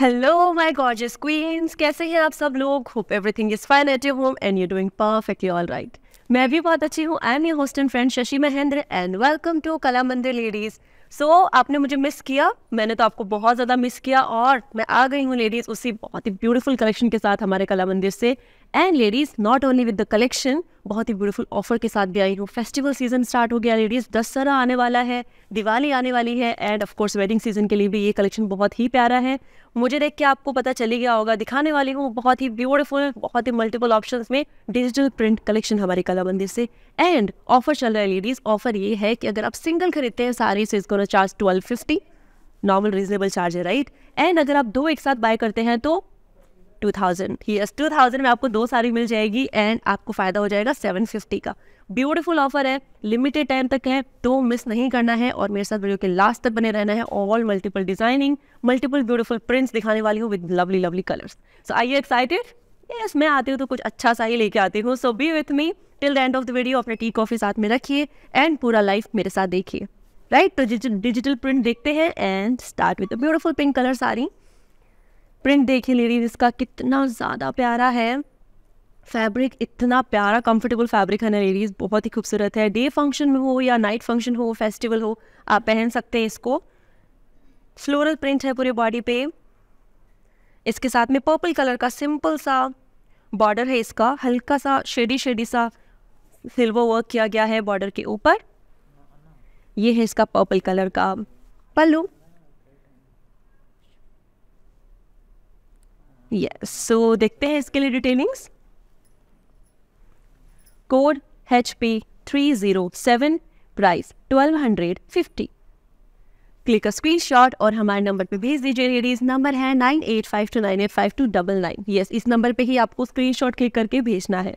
Hello my gorgeous queen's कैसे हैं आप सब लोग hope everything is fine at your home and you doing perfectly all right मैं भी बहुत अच्छी हूँ I am your host and friend Shashi Mahendra and welcome to Kala Mandir ladies सो आपने मुझे मिस किया मैंने तो आपको बहुत ज़्यादा मिस किया और मैं आ गई हूँ लेडीज़ उसी बहुत ही ब्यूटीफुल कलेक्शन के साथ हमारे कला मंदिर से and ladies not only with the collection बहुत ही ब्यूटीफुल ऑफर के साथ भी आई हूँ फेस्टिवल सीजन स्टार्ट हो गया लेडीज़ दशहरा आने वाला है दिवाली आने वाली है and of course wedding season के लिए भी ये कलेक्शन बहुत ही प्यारा है मुझे देख के आपको पता चली गया होगा दिखाने वाली हूँ बहुत ही ब्यूटीफुल बहुत ही मल्टीपल ऑप्शन में डिजिटल प्रिंट कलेक्शन हमारी कलाबंदी से एंड ऑफर चल रहा है लेडीज़ ऑफर ये है कि अगर आप सिंगल खरीदते हैं सारी से इसको charge twelve fifty normal reasonable charge है राइट एंड अगर आप दो एक साथ बाय करते हैं तो two thousand yes two thousand में आपको दो साड़ी मिल जाएगी एंड आपको फ़ायदा हो जाएगा सेवन फिफ्टी का ब्यूटीफुल ऑफर है लिमिटेड टाइम तक है तो मिस नहीं करना है और मेरे साथ वीडियो के लास्ट तक बने रहना है all multiple designing multiple beautiful prints दिखाने वाली हूँ with lovely lovely colours so I you excited yes मैं आती हूँ तो कुछ अच्छा सा ही लेके आती हूँ so be with me till the end of the video अपने टी कॉफी साथ में रखिए एंड पूरा लाइफ मेरे साथ देखिए राइट तो डिजिटल प्रिंट देखते हैं and start with beautiful pink colour sari print देखिए लेडीज इसका कितना ज़्यादा प्यारा है फैब्रिक इतना प्यारा कंफर्टेबल फैब्रिक है ना लेडीज़ बहुत ही खूबसूरत है डे फंक्शन में हो या नाइट फंक्शन हो फेस्टिवल हो आप पहन सकते हैं इसको फ्लोरल प्रिंट है पूरे बॉडी पे इसके साथ में पर्पल कलर का सिंपल सा बॉर्डर है इसका हल्का सा शेडी शेडी सा सिल्वर वर्क किया गया है बॉर्डर के ऊपर ये है इसका पर्पल कलर का पल्लू यस सो देखते हैं इसके लिए detailings code H P three zero seven price twelve hundred fifty click a shot और हमारे नंबर पे भेज दीजिए लेडीज नंबर है nine eight five two nine eight five two double nine yes इस नंबर पे ही आपको स्क्रीन शॉट क्लिक करके भेजना है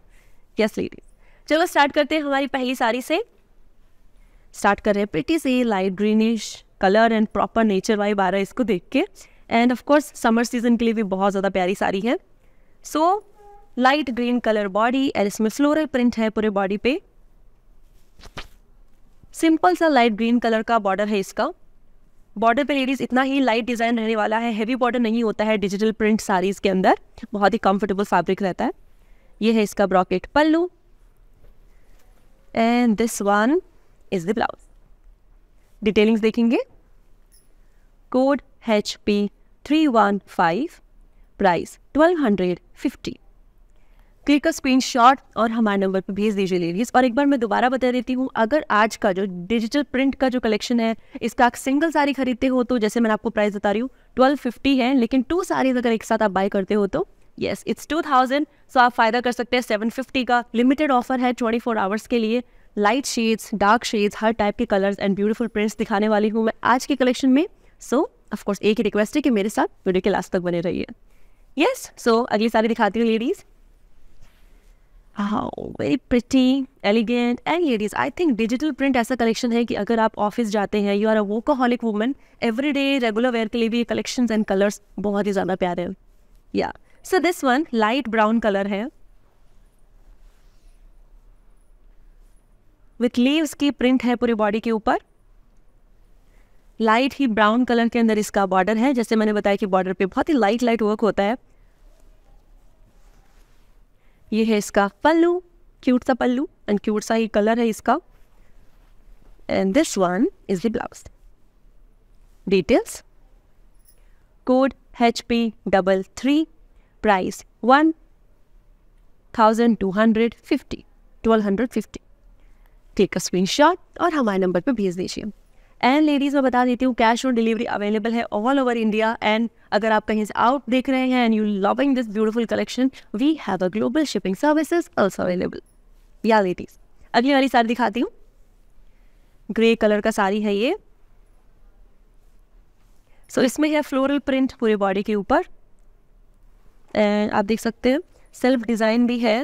यस लेडीज चलो स्टार्ट करते हैं हमारी पहली साड़ी से स्टार्ट कर रहे हैं प्रिटी से light greenish colour and proper nature vibe आ रहा है इसको देख के and of course summer season के लिए भी बहुत ज़्यादा प्यारी साड़ी है so light green colour body and इसमें फ्लोरल प्रिंट है पूरे बॉडी पे सिंपल सा लाइट ग्रीन कलर का बॉर्डर है इसका बॉर्डर पे लेडीज़ इतना ही लाइट डिज़ाइन रहने वाला है हैवी बॉर्डर नहीं होता है डिजिटल प्रिंट साड़ीज़ के अंदर बहुत ही कंफर्टेबल फैब्रिक रहता है ये है इसका brocade pallu and this one is the blouse detailings देखेंगे code H P five price fifty click का शॉट और हमारे नंबर पर भेज दीजिए लेडीज और एक बार मैं दोबारा बता देती हूँ अगर आज का जो डिजिटल प्रिंट का जो कलेक्शन है इसका आप सिंगल साड़ी खरीदते हो तो जैसे मैंने आपको प्राइस बता रही हूँ ट्वेल्व फिफ्टी है लेकिन टू साड़ीज अगर एक साथ आप बाय करते हो तो yes it's two thousand so आप फ़ायदा कर सकते हैं सेवन फिफ्टी का लिमिटेड ऑफर है ट्वेंटी फोर आवर्स के लिए लाइट शेड्स डार्क शेड्स हर टाइप के कलर्स एंड ब्यूटीफुल प्रिंट्स दिखाने वाली हूँ मैं आज के कलेक्शन में सो ऑफकोर्स एक ही रिक्वेस्ट है कि मेरे साथ वीडियो के लास्ट तक बने रहिए यस सो अगली सारी दिखाती हूँ ladies very pretty elegant and ladies I think digital print ऐसा कलेक्शन है कि अगर आप ऑफिस जाते हैं you are a workaholic woman every day regular wear के लिए भी कलेक्शन एंड कलर्स बहुत ही ज़्यादा प्यारे हैं या so this one light brown colour है विथ लीव्स की प्रिंट है पूरी बॉडी के ऊपर लाइट ही ब्राउन कलर के अंदर इसका बॉर्डर है जैसे मैंने बताया कि बॉर्डर पे बहुत ही लाइट लाइट वर्क होता है ये है इसका पल्लू क्यूट सा पल्लू एंड क्यूट सा ही कलर है इसका and this one is the blouse details code H P double three price one thousand two hundred fifty twelve hundred fifty take a screen screenshot और हमारे नंबर पर भेज दीजिए एंड लेडीज़ मैं बता देती हूँ कैश ऑन डिलीवरी अवेलेबल है ऑल ओवर इंडिया एंड अगर आप कहीं से आउट देख रहे हैं and you loving this beautiful collection we have a global shipping services also available या लेडीज़ अगली वाली साड़ी दिखाती हूँ ग्रे कलर का साड़ी है ये सो so, इसमें है फ्लोरल प्रिंट पूरे बॉडी के ऊपर एंड आप देख सकते हैं सेल्फ डिज़ाइन भी है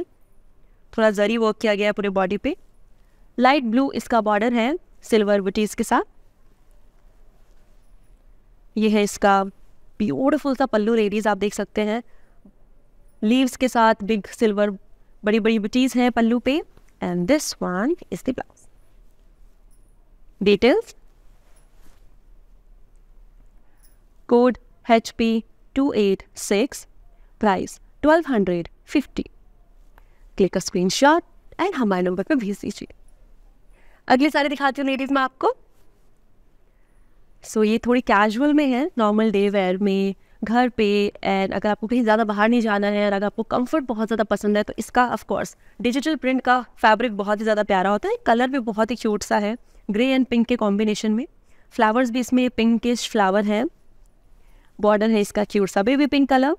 थोड़ा जरी वर्क किया गया है पूरे बॉडी पे लाइट ब्लू इसका बॉर्डर है सिल्वर बुटीज़ के साथ ये है इसका ब्यूटिफुल सा पल्लू लेडीज़ आप देख सकते हैं लीव्स के साथ बिग सिल्वर बड़ी बड़ी बुटीज़ हैं पल्लू पे and this one is the blouse details code H P two eight six price twelve hundred fifty click screen shot and हमारे नंबर पर भेज दीजिए अगले सारे दिखाती हूँ लेडीज़ मैं आपको सो ये थोड़ी कैजुअल में है नॉर्मल डे वेयर में घर पे एंड अगर आपको कहीं ज़्यादा बाहर नहीं जाना है और अगर आपको कंफर्ट बहुत ज़्यादा पसंद है तो इसका ऑफ कोर्स डिजिटल प्रिंट का फैब्रिक बहुत ही ज़्यादा प्यारा होता है कलर भी बहुत ही क्यूट सा है ग्रे एंड पिंक के कॉम्बिनेशन में फ्लावर्स भी इसमें पिंकिश फ्लावर है बॉर्डर है इसका क्यूट सा baby pink colour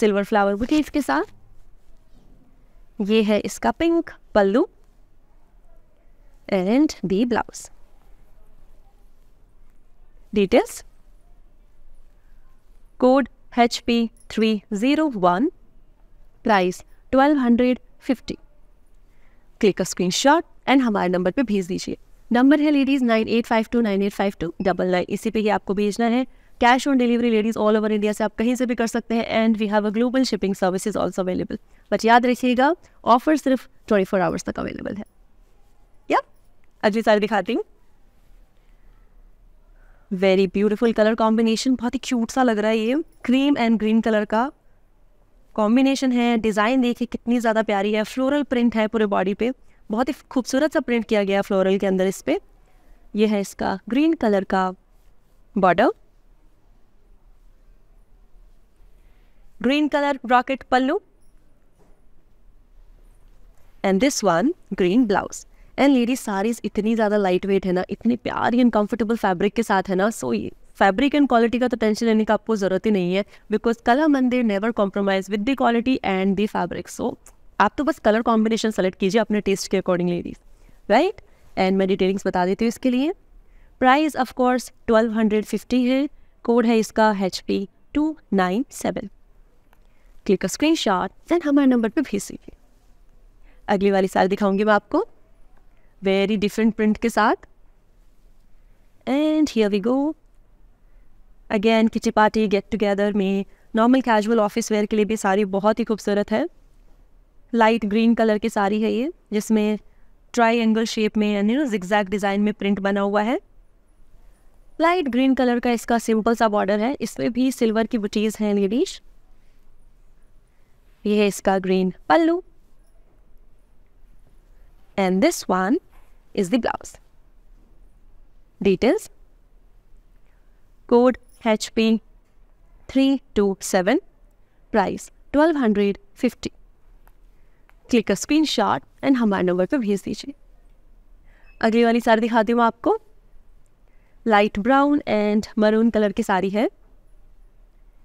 silver flower भी थी इसके साथ ये है इसका pink pallu and the blouse details. Code HP301, price 1250. Click a screenshot and हमारे नंबर पे भेज दीजिए नंबर है ladies nine eight five two nine eight five two double nine इसी पे ही आपको भेजना है cash on delivery ladies all over India से आप कहीं से भी कर सकते हैं and we have a global shipping service is also available but याद रखिएगा ऑफर सिर्फ ट्वेंटी फोर आवर्स तक अवेलेबल है या अगली सारी दिखाती हूँ वेरी ब्यूटीफुल कलर कॉम्बिनेशन बहुत ही क्यूट सा लग रहा है ये क्रीम एंड ग्रीन कलर का कॉम्बिनेशन है डिज़ाइन देखिए कितनी ज़्यादा प्यारी है फ्लोरल प्रिंट है पूरे बॉडी पे बहुत ही खूबसूरत सा प्रिंट किया गया है फ्लोरल के अंदर इस पर यह है इसका ग्रीन कलर का border green colour brocade pallu and this one green blouse and ladies saris इतनी ज़्यादा लाइट वेट है ना इतनी प्यारी एंड कंफर्टेबल फैब्रिक के साथ है ना सो ये फैब्रिक एंड क्वालिटी का तो टेंशन लेने का आपको ज़रूरत ही नहीं है because Kala Mandir never compromise with the quality and the fabric so आप तो बस कलर कॉम्बिनेशन सेलेक्ट कीजिए अपने टेस्ट के अकॉर्डिंग लेडीज राइट एंड मैं डिटेलिंग्स बता देती हूँ इसके लिए price of course twelve hundred fifty है कोड है इसका H P two nine seven click screen shot and हमारे नंबर पर भेज दीजिए अगली वाली साल दिखाऊंगी मैं आपको वेरी डिफरेंट प्रिंट के साथ and here we go again kitty party get together में नॉर्मल casual ऑफिस वेयर के लिए भी साड़ी बहुत ही खूबसूरत है लाइट ग्रीन कलर की साड़ी है ये जिसमें ट्राई एंगल शेप में यानी नो जिक्जैक डिज़ाइन में प्रिंट बना हुआ है लाइट ग्रीन कलर का इसका सिंपल सा बॉर्डर है इसमें भी सिल्वर की बुटीज़ हैं लेडीज ये है इसका green pallu and this one is the blouse. Details Code HP 327 Price 1250 click screen shot and हमारे नंबर पर भेज दीजिए अगली वाली साड़ी दिखाती हूँ आपको light brown and maroon colour की साड़ी है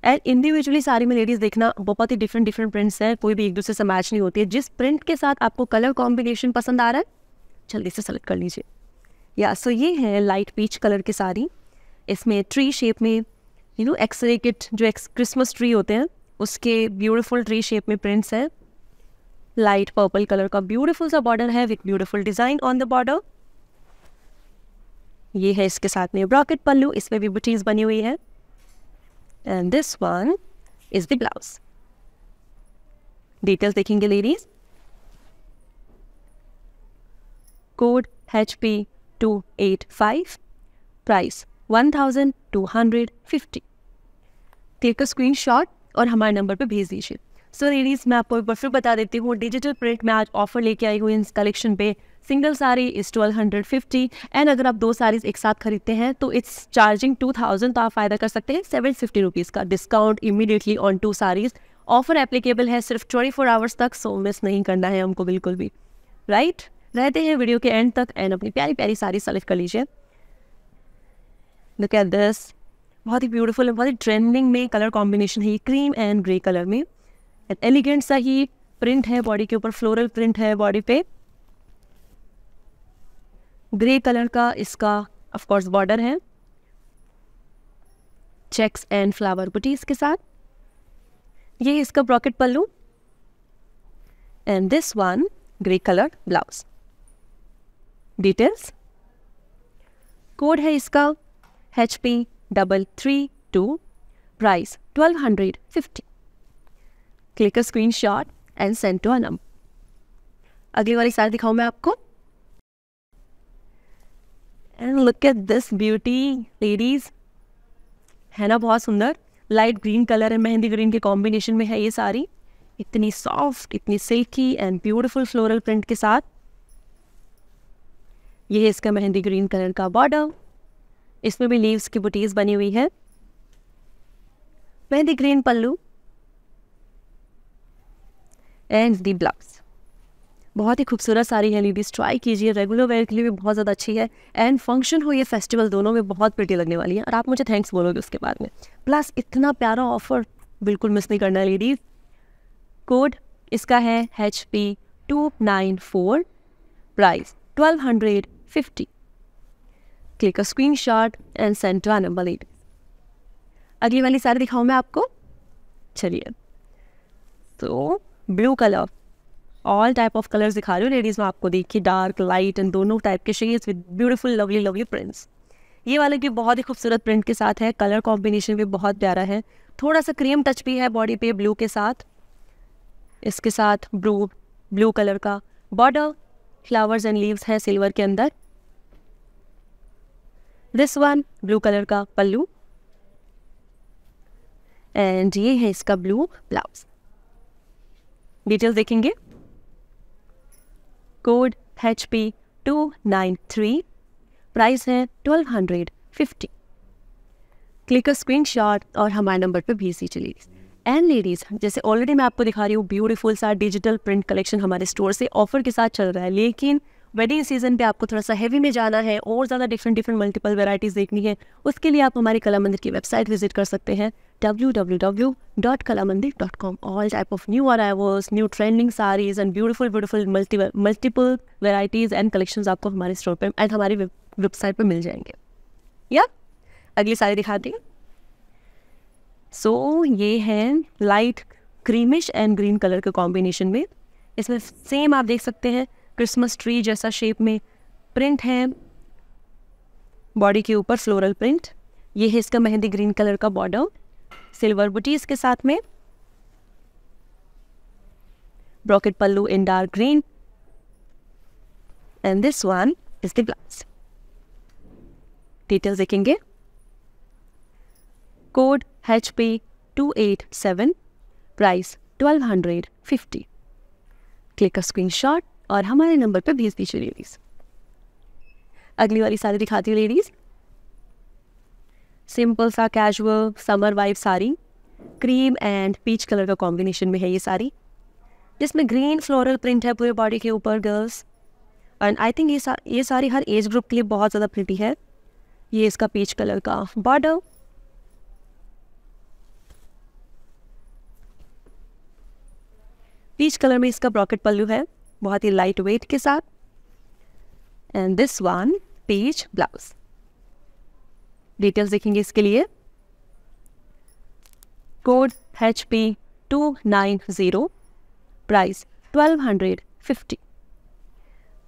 एंड इंडिविजुअली साड़ी में लेडीज़ देखना बहुत ही डिफरेंट डिफरेंट प्रिंट्स हैं कोई भी एक दूसरे से मैच नहीं होती है जिस प्रिंट के साथ आपको कलर कॉम्बिनेशन पसंद आ रहा है जल्दी से सेलेक्ट कर लीजिए या सो ये है लाइट पीच कलर की साड़ी इसमें ट्री शेप में यू नो एक्सरे किट जो एक्स क्रिसमस ट्री होते हैं उसके ब्यूटीफुल ट्री शेप में प्रिंट्स है लाइट पर्पल कलर का ब्यूटीफुल सा बॉर्डर है with beautiful design on the border ये है इसके साथ में ब्रॉकेट पल्लू इसमें भी बुटीज बनी हुई है and this one is the blouse details देखेंगे ladies code H P two eight five price thousand two hundred fifty take a screen screenshot और हमारे नंबर पर भेज दीजिए सो लेडीज़ मैं आपको एक बार फिर बता देती हूँ डिजिटल प्रिंट में आज ऑफर लेके आई हुई इस कलेक्शन पे सिंगल साड़ी इस ट्वेल्व हंड्रेड फिफ्टी एंड अगर आप दो साड़ीज़ एक साथ खरीदते हैं तो इट्स चार्जिंग टू थाउजेंड तो आप फ़ायदा कर सकते हैं सेवन फिफ्टी रुपीज़ का discount immediately on two saris offer applicable है सिर्फ ट्वेंटी फोर आवर्स तक सो मिस नहीं करना है हमको बिल्कुल भी राइट right? रहते हैं वीडियो के एंड तक एंड अपनी प्यारी प्यारी साड़ी सेलेक्ट कर लीजिए लुक एट दिस बहुत ही ब्यूटीफुल बहुत ही ट्रेंडिंग में कलर कॉम्बिनेशन है ये क्रीम एंड ग्रे कलर में एलिगेंट सा ही प्रिंट है बॉडी के ऊपर फ्लोरल प्रिंट है बॉडी पे ग्रे कलर का इसका ऑफ कोर्स बॉर्डर है चेक्स एंड फ्लावर बुटीज के साथ ये इसका brocade pallu and this one grey colour blouse details code है इसका H P double three two price twelve hundred fifty click screen shot and send to अनम अगली वाली सारी दिखाऊं मैं आपको and look at this beauty ladies है ना बहुत सुंदर लाइट ग्रीन कलर है मेहंदी ग्रीन के कॉम्बिनेशन में है ये साड़ी इतनी सॉफ्ट इतनी silky and beautiful floral print के साथ ये है इसका मेहंदी ग्रीन कलर का बॉर्डर इसमें भी लीव्स की बुटीज बनी हुई है mehndi green pallu and the blouse बहुत ही खूबसूरत साड़ी है लेडीज़ ट्राई कीजिए रेगुलर वेयर के लिए भी बहुत ज़्यादा अच्छी है एंड फंक्शन हो ये फेस्टिवल दोनों में बहुत प्रिटी लगने वाली है और आप मुझे थैंक्स बोलोगे उसके बाद में प्लस इतना प्यारा ऑफर बिल्कुल मिस नहीं करना लेडीज़ कोड इसका है H P two nine four price twelve hundred 50. Click a screenshot and send to our एड अगली वाली सारी दिखाऊँ मैं आपको चलिए तो blue colour all type of colours दिखा रही हूँ लेडीज़ में आपको देखिए डार्क लाइट एंड दोनों टाइप के shades with beautiful lovely lovely prints ये वाले भी बहुत ही खूबसूरत प्रिंट के साथ है कलर कॉम्बिनेशन भी बहुत प्यारा है थोड़ा सा क्रीम टच भी है बॉडी पे ब्लू के साथ इसके साथ ब्लू ब्लू कलर का बॉर्डर फ्लावर्स एंड लीव्स है सिल्वर के अंदर दिस वन ब्लू कलर का पल्लू एंड ये है इसका ब्लू ब्लाउज डिटेल्स देखेंगे code H P two nine three price है twelve hundred fifty click screen screenshot और हमारे नंबर पर भेज दीजिए लेडीज एंड लेडीज़ जैसे ऑलरेडी मैं आपको दिखा रही हूँ ब्यूटीफुल सा डिजिटल प्रिंट कलेक्शन हमारे स्टोर से ऑफर के साथ चल रहा है लेकिन वेडिंग सीजन पे आपको थोड़ा सा हैवी में जाना है और ज़्यादा डिफरेंट डिफरेंट मल्टीपल वेराइटीज़ देखनी है उसके लिए आप हमारी कला मंदिर की वेबसाइट विजिट कर सकते हैं W W W dot Kala Mandir dot com all type of new arrivals new trending saris and beautiful beautiful multi multiple varieties and collection आपको हमारे स्टोर पर एंड हमारी वेबसाइट पर मिल जाएंगे या अगली साड़ी दिखा देंगे सो so, ये है light creamish and green colour के कॉम्बिनेशन में इसमें सेम आप देख सकते हैं क्रिसमस ट्री जैसा शेप में प्रिंट है बॉडी के ऊपर फ्लोरल प्रिंट ये है इसका मेहंदी ग्रीन कलर का बॉर्डर सिल्वर बुटीज के साथ में brocade pallu in dark green and this one is the blouse details देखेंगे code H P two eight seven price twelve hundred fifty click a screen screenshot और हमारे नंबर पर भेज दीजिए लेडीज़ अगली वाली साड़ी दिखाती हूँ लेडीज़ सिंपल सा casual summer vibe sari cream and peach colour का कॉम्बिनेशन में है ये साड़ी जिसमें ग्रीन फ्लोरल प्रिंट है पूरे बॉडी के ऊपर गर्ल्स एंड आई थिंक ये सा ये साड़ी हर एज ग्रुप के लिए बहुत ज़्यादा प्रिटी है ये इसका पीच कलर का बॉर्डर पीच कलर में इसका ब्रॉकेट पल्लू है बहुत ही लाइट वेट के साथ एंड दिस वन पेज ब्लाउज डिटेल्स देखेंगे इसके लिए code H P two nine zero price twelve hundred fifty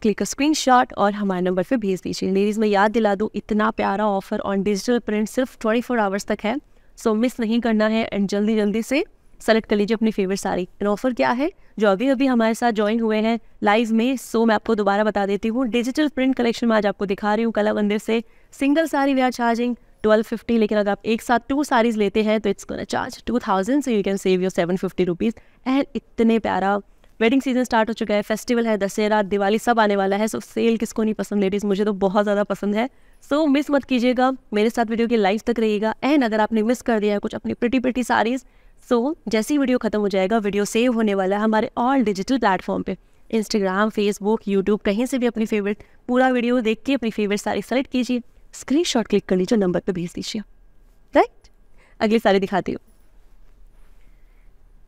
click screen screenshot और हमारे नंबर पर भेज दीजिए लेडीज़ मैं याद दिला दूँ इतना प्यारा ऑफर ऑन डिजिटल प्रिंट सिर्फ ट्वेंटी फोर आवर्स तक है सो so, मिस नहीं करना है एंड जल्दी जल्दी से सेलेक्ट कर लीजिए अपनी फेवरेट साड़ी एंड ऑफर क्या है जो अभी अभी हमारे साथ ज्वाइन हुए हैं लाइव में सो मैं आपको दोबारा बता देती हूँ डिजिटल प्रिंट कलेक्शन में आज आपको दिखा रही हूँ कला मंदिर से single sari we are charging twelve fifty लेकिन अगर आप एक साथ टू साड़ीज़ लेते हैं तो it's charge two thousand so you can save your seven fifty rupees and इतने प्यारा वेडिंग सीजन स्टार्ट हो चुका है फेस्टिवल है दशहरा दिवाली सब आने वाला है सो so, सेल किसको नहीं पसंद लेडीज़ मुझे तो बहुत ज़्यादा पसंद है सो so, मिस मत कीजिएगा मेरे साथ वीडियो के लाइव तक रहिएगा एंड अगर आपने मिस कर दिया है कुछ अपनी pretty pretty saris so so, जैसे ही वीडियो ख़त्म हो जाएगा वीडियो सेव होने वाला है हमारे ऑल डिजिटल प्लेटफॉर्म पे इंस्टाग्राम फेसबुक यूट्यूब कहीं से भी अपनी फेवरेट पूरा वीडियो देख के अपनी फेवरेट सारी सेलेक्ट कीजिए स्क्रीन क्लिक कर लीजिए नंबर पर भेज दीजिए राइट अगली सारी दिखाती हूँ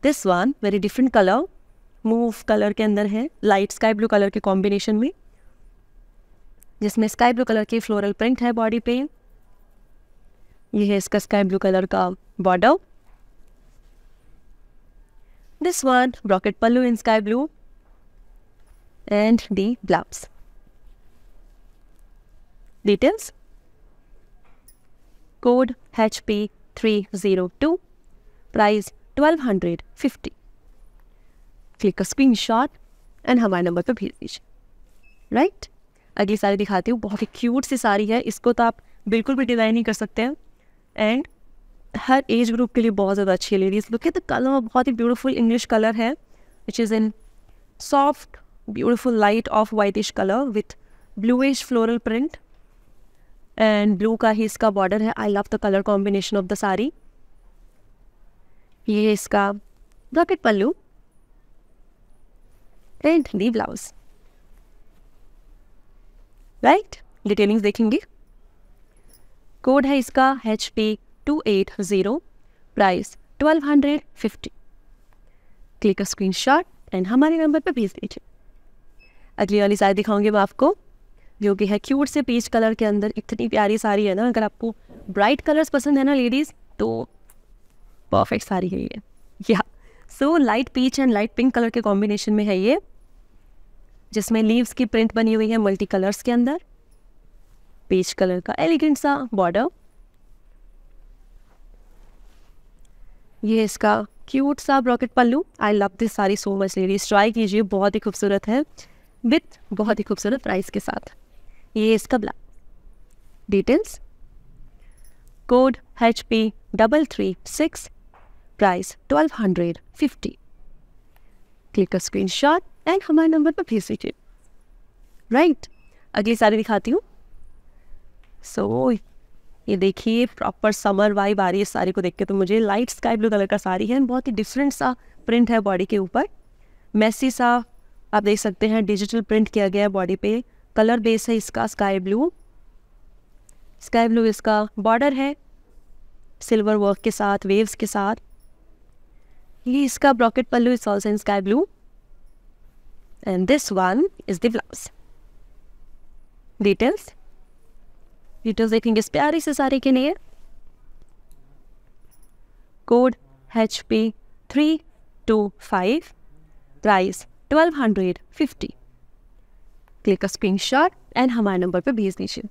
this one very different colour mauve colour के अंदर है लाइट स्काई ब्लू कलर के कॉम्बिनेशन में जिसमें स्काई ब्लू कलर की फ्लोरल प्रिंट है बॉडी पे ये है इसका स्काई ब्लू कलर का border This one, Rocket Pallu in sky blue and the gloves. Details. Code HP302. Price 1250. Click का स्क्रीन शॉट एंड हमारे नंबर पर भेज दीजिए राइट अगली साड़ी दिखाती हूँ बहुत ही क्यूट सी साड़ी है इसको तो आप बिल्कुल भी डिज़ाइन नहीं कर सकते हैं एंड हर एज ग्रुप के लिए बहुत ज़्यादा अच्छी है लेडीज़ लुक है तो कलर बहुत ही ब्यूटीफुल इंग्लिश कलर है which is in soft beautiful light of whitish colour with bluish floral print and blue का ही इसका बॉर्डर है I love the colour combination of the sari ये है इसका brocade pallu and the blouse right detailings देखेंगे code है इसका H P two eight zero price twelve hundred fifty click screen shot and हमारे नंबर पर भेज दीजिए अगली वाली साड़ी दिखाऊंगी मैं आपको जो कि है क्यूट से पीच कलर के अंदर इतनी प्यारी साड़ी है ना अगर आपको ब्राइट कलर्स पसंद है ना लेडीज़ तो परफेक्ट साड़ी है ये yeah so light peach and light pink colour के कॉम्बिनेशन में है ये जिसमें लीव्स की प्रिंट बनी हुई है मल्टी कलर्स के अंदर पीच कलर का एलिगेंट सा बॉर्डर ये इसका क्यूट सा ब्रॉकेट पल्लू आई लव दिस सारी सो मच लेडीज ट्राई कीजिए बहुत ही खूबसूरत है विथ बहुत ही खूबसूरत प्राइस के साथ ये इसका black details code H P double three six price twelve hundred fifty click का स्क्रीन शॉट एंड हमारे नंबर पर भेज दीजिए राइट अगली साड़ी दिखाती हूँ सो so, ये देखिए प्रॉपर समर वाइब आ रही है साड़ी को देख के तो मुझे लाइट स्काई ब्लू कलर का साड़ी है बहुत ही डिफरेंट सा प्रिंट है बॉडी के ऊपर मैसी सा आप देख सकते हैं डिजिटल प्रिंट किया गया है बॉडी पे कलर बेस है इसका स्काई ब्लू स्काई ब्लू इसका बॉर्डर है सिल्वर वर्क के साथ वेव्स के साथ ये इसका brocade pallu is also in sky blue and this one is the blouse details details देखेंगे इस प्यारी से सारे के लिए code H P three two five price twelve hundred fifty click screen shot and हमारे नंबर पर भेज दीजिए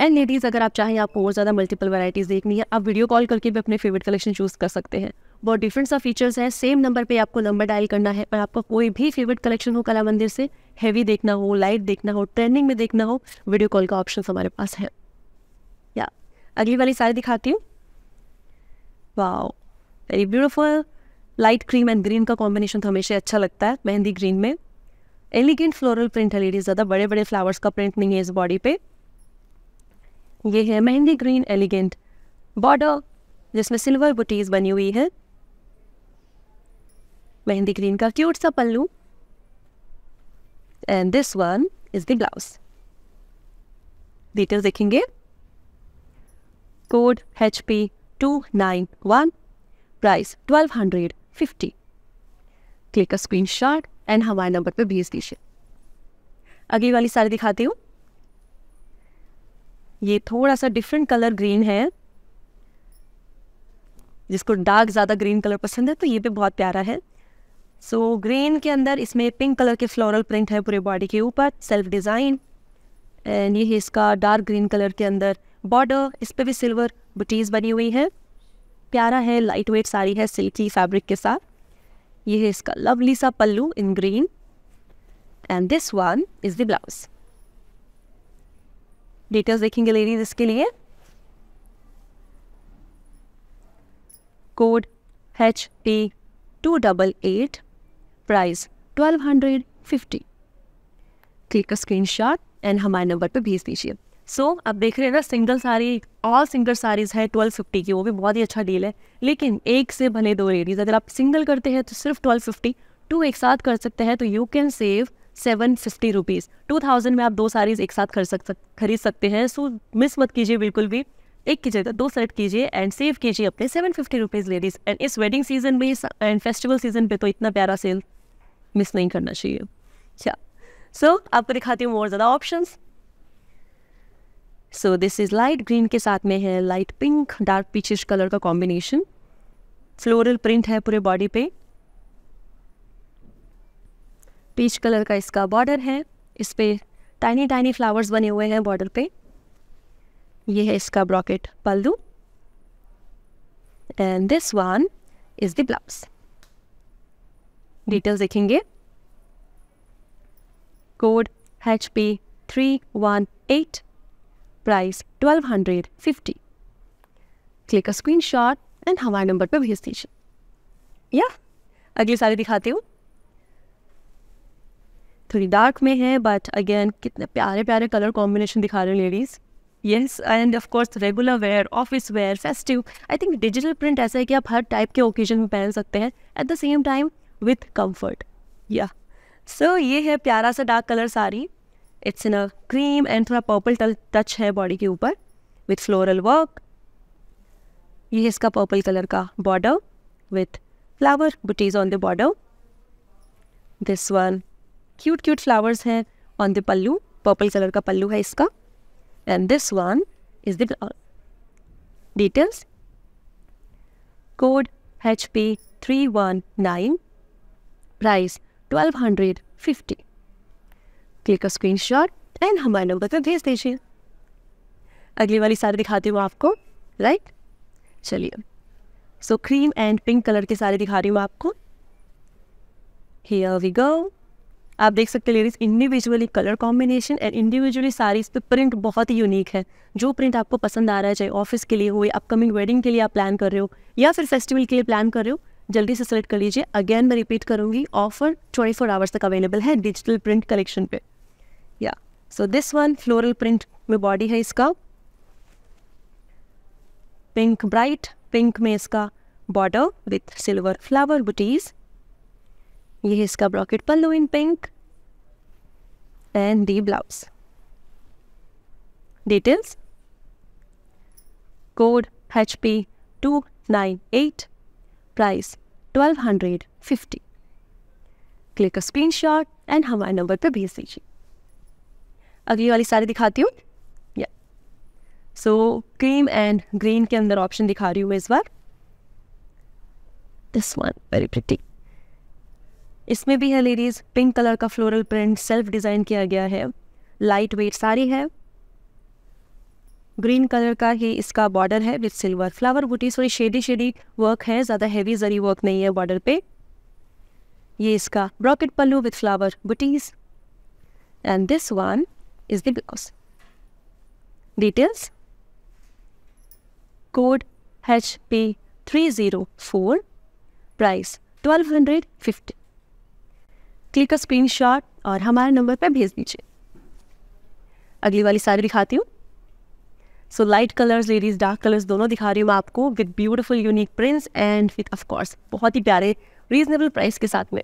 एंड लेडीज़ अगर आप चाहें आपको और ज़्यादा मल्टीपल वैराइटीज़ देखनी है आप वीडियो कॉल करके भी अपने फेवरेट कलेक्शन चूज़ कर सकते हैं बहुत डिफरेंट सा फीचर्स हैं सेम नंबर पे आपको नंबर डायल करना है और आपका कोई भी फेवरेट कलेक्शन हो कला मंदिर से हैवी देखना हो लाइट देखना हो ट्रेंडिंग में देखना हो वीडियो कॉल का ऑप्शन हमारे पास है अगली वाली साड़ी दिखाती हूँ wow very beautiful light cream and green का कॉम्बिनेशन तो हमेशा अच्छा लगता है मेहंदी ग्रीन में एलिगेंट फ्लोरल प्रिंट है लेडीज़ ज़्यादा बड़े बड़े फ्लावर्स का प्रिंट नहीं है इस बॉडी पे ये है मेहंदी ग्रीन एलिगेंट बॉर्डर जिसमें सिल्वर बुटीज बनी हुई है मेहंदी ग्रीन का क्यूट सा pallu and this one is the blouse detail देखेंगे code two nine one price twelve hundred fifty click का स्क्रीन शॉट एंड हमारे नंबर पर भेज दीजिए अगली वाली साड़ी दिखाती हूँ ये थोड़ा सा डिफरेंट कलर ग्रीन है जिसको डार्क ज़्यादा ग्रीन कलर पसंद है तो ये भी बहुत प्यारा है सो so, ग्रीन के अंदर इसमें पिंक कलर के फ्लोरल प्रिंट है पूरे बॉडी के ऊपर सेल्फ डिज़ाइन एंड ये है इसका डार्क ग्रीन कलर के अंदर बॉर्डर इस पर भी सिल्वर बुटीज बनी हुई है प्यारा है लाइट वेट साड़ी है सिल्की फैब्रिक के साथ ये है इसका लवली सा pallu in green and this one is the blouse details देखेंगे लेडीज इसके लिए code H P two double eight price twelve hundred fifty click screen shot and हमारे नंबर पर भेज दीजिए सो so, अब देख रहे हैं ना single sari all single saris है ट्वेल्व फिफ्टी की वो भी बहुत ही अच्छा डील है लेकिन एक से भले दो लेडीज अगर आप सिंगल करते हैं तो सिर्फ ट्वेल्व फिफ्टी टू एक साथ कर सकते हैं तो you can save seven fifty rupees two thousand में आप दो साड़ीज एक साथ खरीद सक खरीद सकते हैं सो so, मिस मत कीजिए बिल्कुल भी एक कीजिए तो दो सेलेक्ट कीजिए एंड सेव कीजिए अपने seven fifty rupees ladies and इस वेडिंग सीजन में एंड फेस्टिवल सीजन पे तो इतना प्यारा सेल मिस नहीं करना चाहिए अच्छा सो आपको दिखाती हूँ और ज़्यादा options so this is light green के साथ में है light pink dark peachish colour का कॉम्बिनेशन फ्लोरल प्रिंट है पूरे बॉडी पे पीच कलर का इसका बॉर्डर है इस पे टाइनी टाइनी फ्लावर्स बने हुए हैं बॉर्डर पे ये है इसका brocade pallu and this one is the blouse details देखेंगे code H P three one eight price twelve hundred fifty click screen shot and हमारे नंबर पर भेज दीजिए या अगली साड़ी दिखाती हूँ थोड़ी डार्क में है बट अगेन कितने प्यारे प्यारे कलर कॉम्बिनेशन दिखा रहे हैं ladies yes and of course regular wear office wear festive I think digital print ऐसा है कि आप हर टाइप के ओकेजन में पहन सकते हैं at the same time with comfort yeah so ये है प्यारा सा dark colour sari it's in a cream and थोड़ा पर्पल टच है बॉडी के ऊपर विथ फ्लोरल वर्क ये है इसका पर्पल कलर का बॉर्डर विथ फ्लावर बुटीज on the border this one cute cute flowers हैं on the pallu purple colour का पल्लू है इसका and this one is the details code H P three one nine price twelve hundred fifty click screen shot and हमारे number पर भेज दीजिए अगली वाली साड़ी दिखाती हूँ आपको राइट चलिए so cream and pink colour की साड़ी दिखा रही हूँ आपको हियर वी गो आप देख सकते हैं ladies individually colour combination and individually saris पे प्रिंट बहुत ही यूनिक है जो प्रिंट आपको पसंद आ रहा है चाहे ऑफिस के लिए हो या अपकमिंग वेडिंग के लिए आप प्लान कर रहे हो या फिर फेस्टिवल के लिए प्लान कर रहे हो जल्दी से सेलेक्ट कर लीजिए अगेन मैं रिपीट करूँगी ऑफर ट्वेंटी फोर आवर्स तक अवेलेबल है डिजिटल प्रिंट कलेक्शन पर so this one floral print में बॉडी है इसका पिंक ब्राइट पिंक में इसका बॉर्डर विथ सिल्वर फ्लावर बुटीज ये है इसका brocade pallu in pink and the blouse details code H P two nine eight price twelve hundred fifty click screen shot and हमारे नंबर पर भेज दीजिए अगली वाली सारी दिखाती हूँ या सो क्रीम एंड ग्रीन के अंदर ऑप्शन दिखा रही हूँ इस बार दिस वन वेरी प्रिटी इसमें भी है लेडीज़ पिंक कलर का फ्लोरल प्रिंट सेल्फ डिज़ाइन किया गया है लाइट वेट साड़ी है ग्रीन कलर का ही इसका बॉर्डर है विथ सिल्वर फ्लावर बूटी थोड़ी शेडी शेडी वर्क है ज़्यादा हैवी जरी वर्क नहीं है बॉर्डर पे ये इसका ब्रॉकेट पल्लू विथ फ्लावर बुटीज and this one is the because. Details Code HP304 Price 1250 click का स्क्रीनशॉट और हमारे नंबर पर भेज दीजिए अगली वाली साड़ी दिखाती हूँ so light colours ladies dark colours दोनों दिखा रही हूँ मैं आपको with beautiful unique prints and with of course बहुत ही प्यारे रीजनेबल प्राइस के साथ में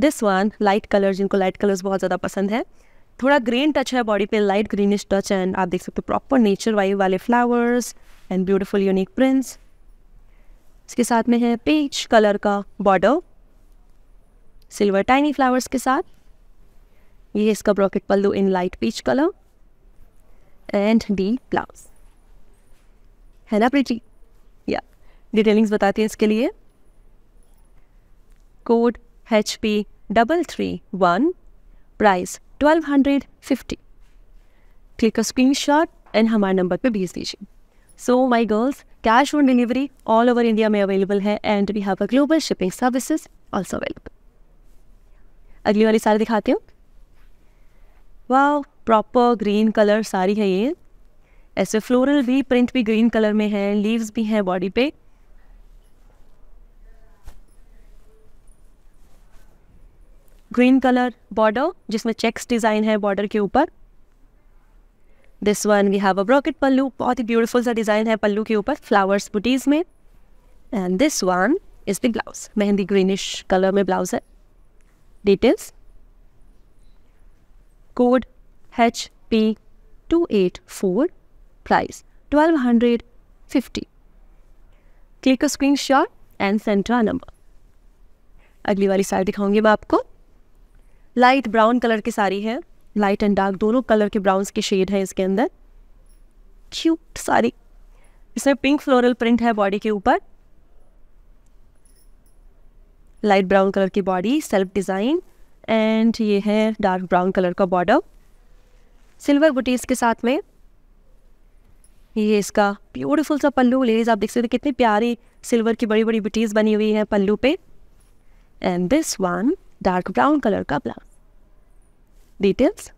दिस वन लाइट कलर जिनको लाइट कलर्स बहुत ज़्यादा पसंद है थोड़ा ग्रीन टच है बॉडी पे लाइट ग्रीनिश टच एंड आप देख सकते हो प्रॉपर नेचर वाइव वाले flowers and beautiful unique prints इसके साथ में है पीच कलर का बॉर्डर सिल्वर टाइनी फ्लावर्स के साथ ये है इसका brocade pallu in light peach colour and the blouse है ना प्रीति या डिटेलिंग्स बताती हैं इसके लिए code P double three one price twelve hundred fifty click screen shot and हमारे नंबर पर भेज दीजिए so my girls cash on delivery all over India में अवेलेबल है and we have a global shipping services also available अगली वाली साड़ी दिखाती हूँ वाह प्रॉपर ग्रीन कलर साड़ी है ये ऐसे फ्लोरल भी प्रिंट भी ग्रीन कलर में है लीव्स भी हैं बॉडी पे ग्रीन कलर बॉर्डर जिसमें चेक्स डिज़ाइन है बॉर्डर के ऊपर this one we have a brocade pallu बहुत ही ब्यूटीफुल सा डिज़ाइन है पल्लू के ऊपर फ्लावर्स बुटीज में and this one is the blouse mehndi greenish colour में ब्लाउज है details code H P two eight four price twelve hundred fifty click screen shot and सेंट्रा नंबर अगली वाली साइड दिखाऊंगी मैं आपको लाइट ब्राउन कलर की साड़ी है लाइट एंड डार्क दोनों कलर के ब्राउन्स के शेड है इसके अंदर क्यूट साड़ी इसमें पिंक फ्लोरल प्रिंट है बॉडी के ऊपर लाइट ब्राउन कलर की बॉडी सेल्फ डिज़ाइन एंड ये है डार्क ब्राउन कलर का बॉर्डर सिल्वर बुटीज के साथ में ये इसका ब्यूटीफुल सा पल्लू लेडीज आप देख सकते हो कितनी प्यारी सिल्वर की बड़ी बड़ी बुटीज बनी हुई है पल्लू पे and this one dark brown colour का blouse details.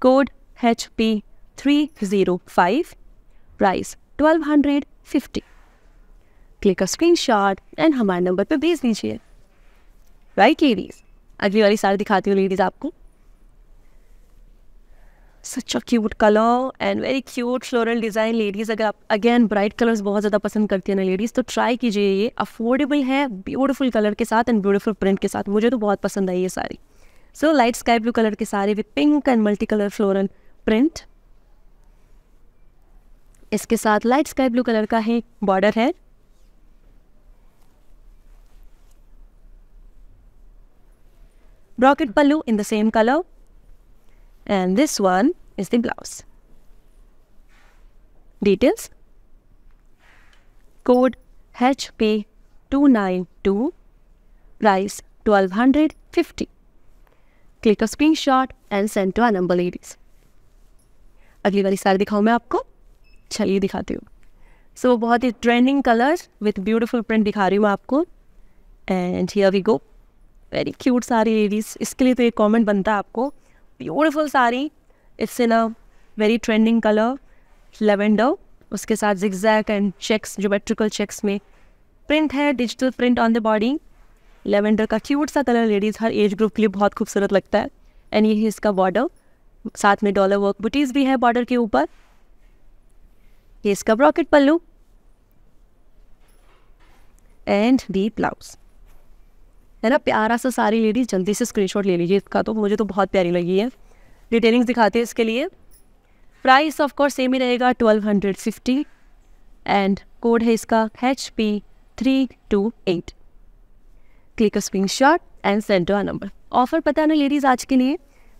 Code HP305, price 1250. Click a screenshot and हमारे नंबर पे भेज दीजिए राइट लेडीज अगली वाली साड़ी दिखाती हूँ लेडीज आपको such a cute colour and very cute floral design ladies अगर आप अगेन ब्राइट कलर्स बहुत ज़्यादा पसंद करती है ना लेडीज़ तो ट्राई कीजिए ये अफोर्डेबल है ब्यूटीफुल कलर के साथ एंड ब्यूटीफुल प्रिंट के साथ मुझे तो बहुत पसंद आई ये sari so light sky blue colour के सारे with pink and multi colour floral print इसके साथ लाइट स्काई ब्लू कलर का ही बॉर्डर है brocade pallu in the same colour and this one is the blouse details code H P two nine two price twelve hundred fifty click a screenshot and send to our number ladies अगली वाली साड़ी दिखाऊँ मैं आपको चलिए दिखाती हूँ so so, बहुत ही trending colour with beautiful print दिखा रही हूँ मैं आपको and here we go very cute sari ladies इसके लिए तो एक कॉमेंट बनता है आपको beautiful sari it's in a very trending colour lavender उसके साथ zigzag and checks geometrical checks में प्रिंट है digital print on the body lavender का क्यूट सा कलर लेडीज़ हर एज ग्रुप के लिए बहुत खूबसूरत लगता है एंड ये है इसका बॉर्डर साथ में डॉलर वर्क बुटीज़ भी है बॉर्डर के ऊपर ये इसका brocade pallu and the blouse है ना प्यारा सा सारी लेडीज़ जल्दी से स्क्रीनशॉट ले लीजिए इसका तो मुझे तो बहुत प्यारी लगी है डिटेलिंग्स दिखाते हैं इसके लिए प्राइस ऑफ कोर्स सेम ही रहेगा twelve hundred fifty and code है इसका H P three two eight click a shot and send to our number offer पता है ना लेडीज़ आज के लिए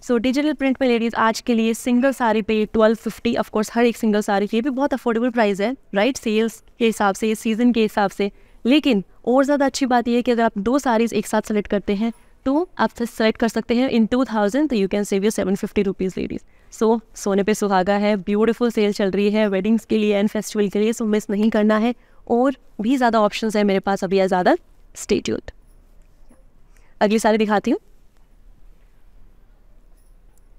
सो डिजिटल प्रिंट में लेडीज़ आज के लिए सिंगल साड़ी पे ट्वेल्व फिफ्टी ऑफकोर्स हर एक सिंगल साड़ी ये भी बहुत अफोर्डेबल प्राइस है राइट सेल्स के हिसाब से सीज़न के हिसाब से लेकिन और ज़्यादा अच्छी बात यह है कि अगर आप दो साड़ीज़ एक साथ सेलेक्ट करते हैं तो आप सेलेक्ट कर सकते हैं इन टू थाउजेंड तो you can save you seven fifty rupees ladies so सोने पे सुहागा है ब्यूटीफुल सेल चल रही है वेडिंग्स के लिए एंड फेस्टिवल के लिए सो मिस नहीं करना है और भी ज़्यादा ऑप्शन है मेरे पास अभी ज़्यादा स्टेट्यूट अगली सारी दिखाती हूँ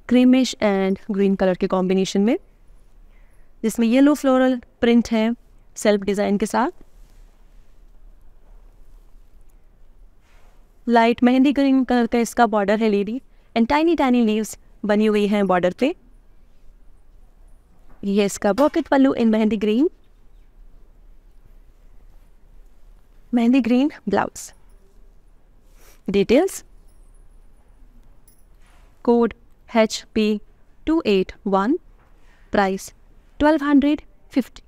क्रीमिश एंड ग्रीन कलर के कॉम्बिनेशन में जिसमें येलो फ्लोरल प्रिंट है सेल्फ डिज़ाइन के साथ लाइट मेहंदी ग्रीन कलर का इसका बॉर्डर है lady and tiny tiny leaves बनी हुई हैं बॉर्डर पे ये इसका pocket pallu in mehndi green mehndi green blouse details. Code HP281, price 1250.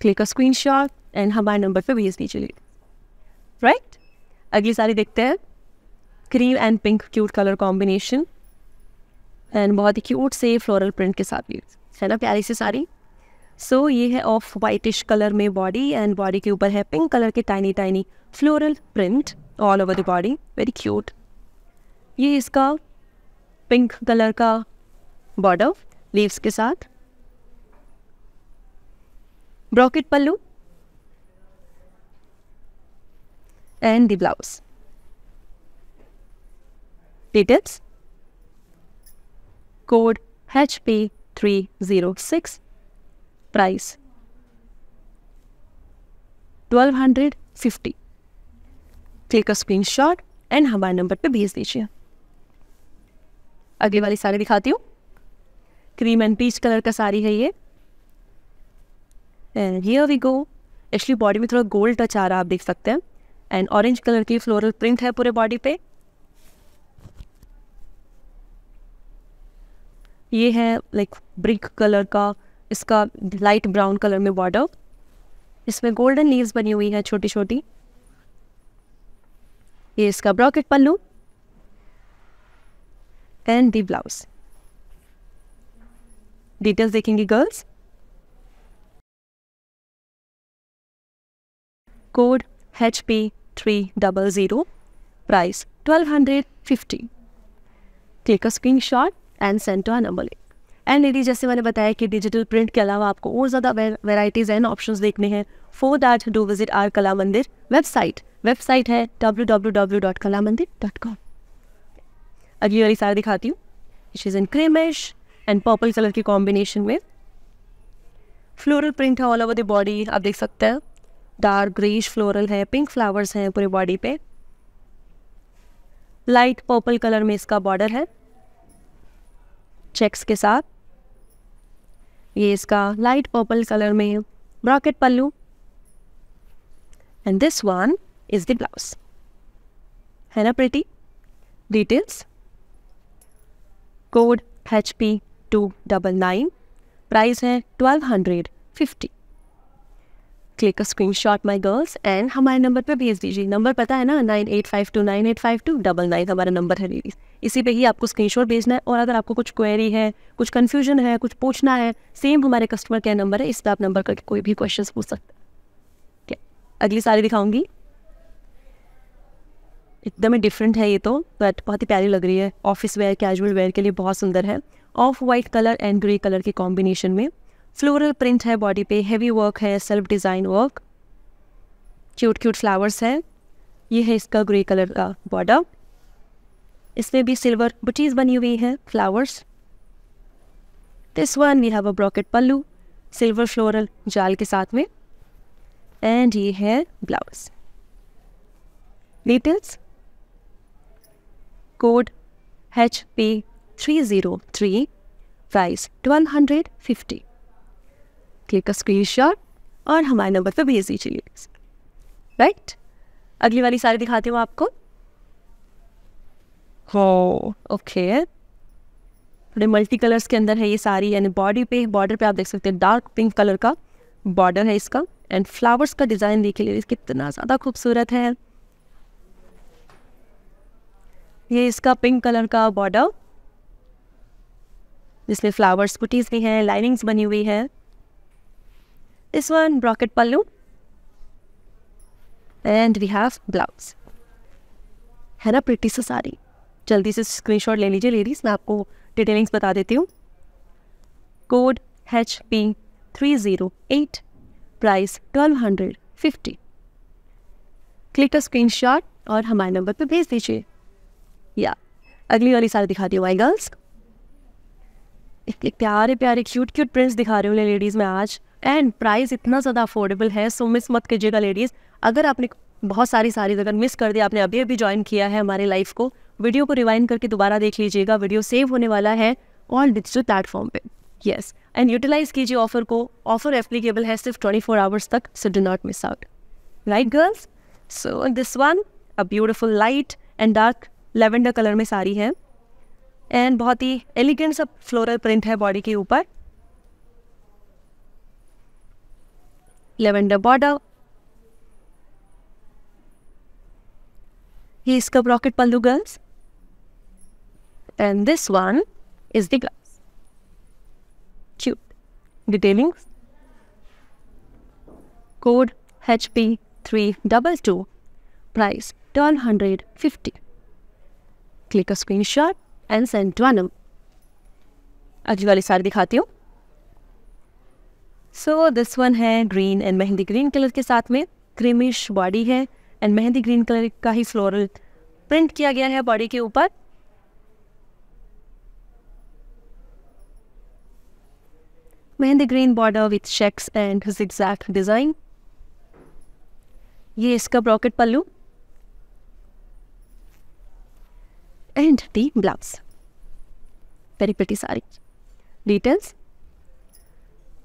Click a screenshot and हमारे नंबर पे भेज दीजिए राइट right? अगली सारी देखते हैं cream and pink cute colour combination and बहुत ही क्यूट से फ्लोरल प्रिंट के साथ है ना प्यारी सी साड़ी सो so, ये है ऑफ वाइटिश कलर में बॉडी एंड बॉडी के ऊपर है पिंक कलर के tiny tiny floral print all over the body very cute ये इसका पिंक कलर का बॉर्डर लीव्स के साथ brocade pallu and the blouse details code H P three zero six price twelve hundred fifty click a screen shot and हमारे number पर भेज दीजिए अगली वाली साड़ी दिखाती हूँ क्रीम एंड पीच कलर का साड़ी है ये and here we go actually body में थोड़ा गोल्ड टच आ रहा आप देख सकते हैं एंड ऑरेंज कलर की फ्लोरल प्रिंट है पूरे बॉडी पे ये है लाइक ब्रिक कलर का इसका लाइट ब्राउन कलर में बॉर्डर इसमें गोल्डन लीव्स बनी हुई है छोटी छोटी ये इसका brocade pallu and the blouse details देखेंगे girls code H P three double zero price twelve hundred fifty take a screen shot and send to our number and यदि जैसे मैंने बताया कि डिजिटल प्रिंट के अलावा आपको और ज़्यादा वेराइटीज़ एंड ऑप्शंस देखने हैं for that do visit our Kala Mandir website website है W W W dot Kala Mandir dot com अगली वाली सारी दिखाती हूँ it is in creamish and purple colour के कॉम्बिनेशन में फ्लोरल प्रिंट है ऑल ओवर द बॉडी आप देख सकते हैं डार्क ग्रीश फ्लोरल है पिंक फ्लावर्स हैं पूरे बॉडी पे लाइट पर्पल कलर में इसका बॉर्डर है चेक्स के साथ ये इसका लाइट पर्पल कलर में brocade pallu and this one is the blouse. है ना pretty details code H P two double nine price है twelve hundred fifty click screen screenshot my girls and हमारे नंबर पर भेज दीजिए नंबर पता है ना nine eight five two nine eight five two double nine हमारा नंबर है लेडीज इसी पे ही आपको स्क्रीन शॉट भेजना है और अगर आपको कुछ क्वेरी है कुछ कन्फ्यूजन है कुछ पूछना है सेम हमारे कस्टमर केयर नंबर है इस पर आप नंबर करके कोई भी क्वेश्चन पूछ सकते हैं अगली सारी दिखाऊंगी एकदम ही डिफरेंट है ये तो बट बहुत ही प्यारी लग रही है ऑफिस वेयर कैजुअल वेयर के लिए बहुत सुंदर है off white colour and grey colour के कॉम्बिनेशन में फ्लोरल प्रिंट है बॉडी पे हैवी वर्क है self design work cute cute flowers है ये है इसका ग्रे कलर का बॉर्डर इसमें भी सिल्वर बुटीज बनी हुई है flowers this one we have a brocade pallu silver floral जाल के साथ में एंड ये है blouse details code H P three zero three price twelve hundred fifty click का स्क्रीन शॉट और हमारे नंबर पर भेज दीजिए राइट अगली वाली सारी दिखाती हूँ आपको हो ओके थोड़े मल्टी कलर्स के अंदर है ये सारी यानी बॉडी पे बॉर्डर पे आप देख सकते हैं डार्क पिंक कलर का बॉर्डर है इसका एंड फ्लावर्स का डिज़ाइन देख लीजिए कितना ज़्यादा खूबसूरत है ये इसका पिंक कलर का बॉर्डर जिसमें फ्लावर्स बुटीज भी हैं लाइनिंग्स बनी हुई है this one brocade pallu and we have blouse है ना प्रिटी सा साड़ी जल्दी से स्क्रीनशॉट ले लीजिए लेडीज़ मैं आपको डिटेलिंग्स बता देती हूँ code H P three zero eight price twelve hundred fifty click का स्क्रीन और हमारे नंबर पर भेज दीजिए या अगली वाली सारी दिखाती हूँ माई गर्ल्स प्यारे प्यारे क्यूट क्यूट प्रिंट्स दिखा रही हूँ लेडीज़ में आज एंड प्राइस इतना ज़्यादा अफोर्डेबल है सो मिस मत कीजिएगा लेडीज़ अगर आपने बहुत सारी सारी अगर मिस कर दिया आपने अभी अभी ज्वाइन किया है हमारे लाइफ को वीडियो को रिवाइंड करके दोबारा देख लीजिएगा वीडियो सेव होने वाला है ऑल डिजिटल प्लेटफॉर्म पे येस एंड यूटिलाइज कीजिए ऑफर को ऑफर एप्लीकेबल है सिर्फ 24 फोर आवर्स तक so do not miss out right girls so this one a beautiful light and dark lavender colour में साड़ी है एंड बहुत ही एलिगेंट सा फ्लोरल प्रिंट है बॉडी के ऊपर लेवेंडर बॉर्डर ये इसका brocade pallu girls and this one is the glass cute detailing code H P three double two price twelve hundred fifty click a shot and send to अनम अजी वाली सारी दिखाती हूँ सो दिस वन है green and mehndi green colour के साथ में creamish body है एंड मेहंदी ग्रीन कलर का ही फ्लोरल प्रिंट किया गया है बॉडी के ऊपर mehndi green border with checks and exact design ये इसका brocade pallu and the blouse. Very pretty saree. Details.